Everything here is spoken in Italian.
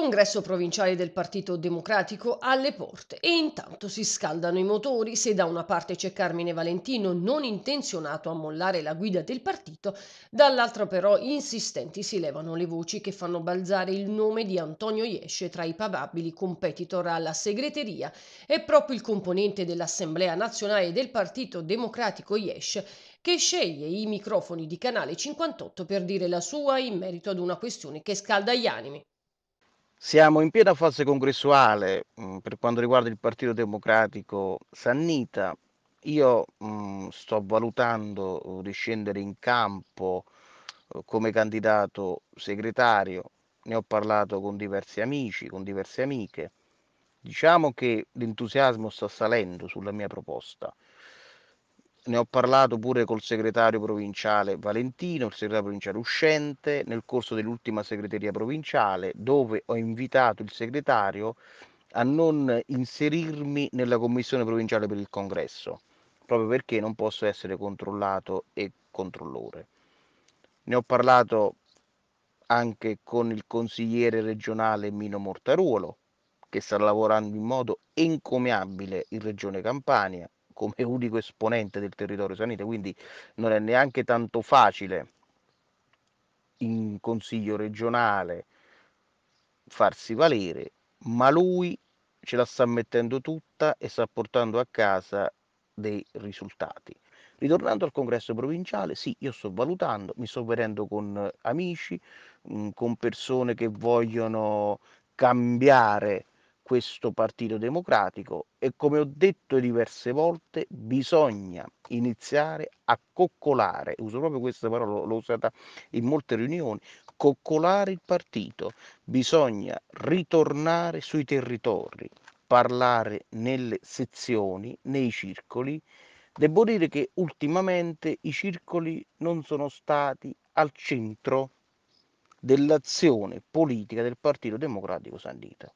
Congresso provinciale del Partito Democratico alle porte e intanto si scaldano i motori se da una parte c'è Carmine Valentino non intenzionato a mollare la guida del partito, dall'altra però insistenti si levano le voci che fanno balzare il nome di Antonio Iesce tra i probabili competitor alla segreteria È proprio il componente dell'Assemblea nazionale del Partito Democratico Iesce che sceglie i microfoni di Canale 58 per dire la sua in merito ad una questione che scalda gli animi. Siamo in piena fase congressuale mh, mm, per quanto riguarda il Partito Democratico Sannita. Io mh, mm, sto valutando uh, di scendere in campo uh, come candidato segretario, ne ho parlato con diversi amici, con diverse amiche. Diciamo che l'entusiasmo sta salendo sulla mia proposta ne ho parlato pure col segretario provinciale Valentino, il segretario provinciale uscente, nel corso dell'ultima segreteria provinciale, dove ho invitato il segretario a non inserirmi nella commissione provinciale per il congresso, proprio perché non posso essere controllato e controllore. Ne ho parlato anche con il consigliere regionale Mino Mortaruolo, che sta lavorando in modo encomiabile in Regione Campania come unico esponente del territorio sanite, quindi non è neanche tanto facile in consiglio regionale farsi valere, ma lui ce la sta mettendo tutta e sta portando a casa dei risultati. Ritornando al congresso provinciale, sì, io sto valutando, mi sto vedendo con eh, amici, mm, con persone che vogliono cambiare questo Partito Democratico e come ho detto diverse volte bisogna iniziare a coccolare, uso proprio questa parola, l'ho usata in molte riunioni, coccolare il partito, bisogna ritornare sui territori, parlare nelle sezioni, nei circoli. Devo dire che ultimamente i circoli non sono stati al centro dell'azione politica del Partito Democratico Sandito.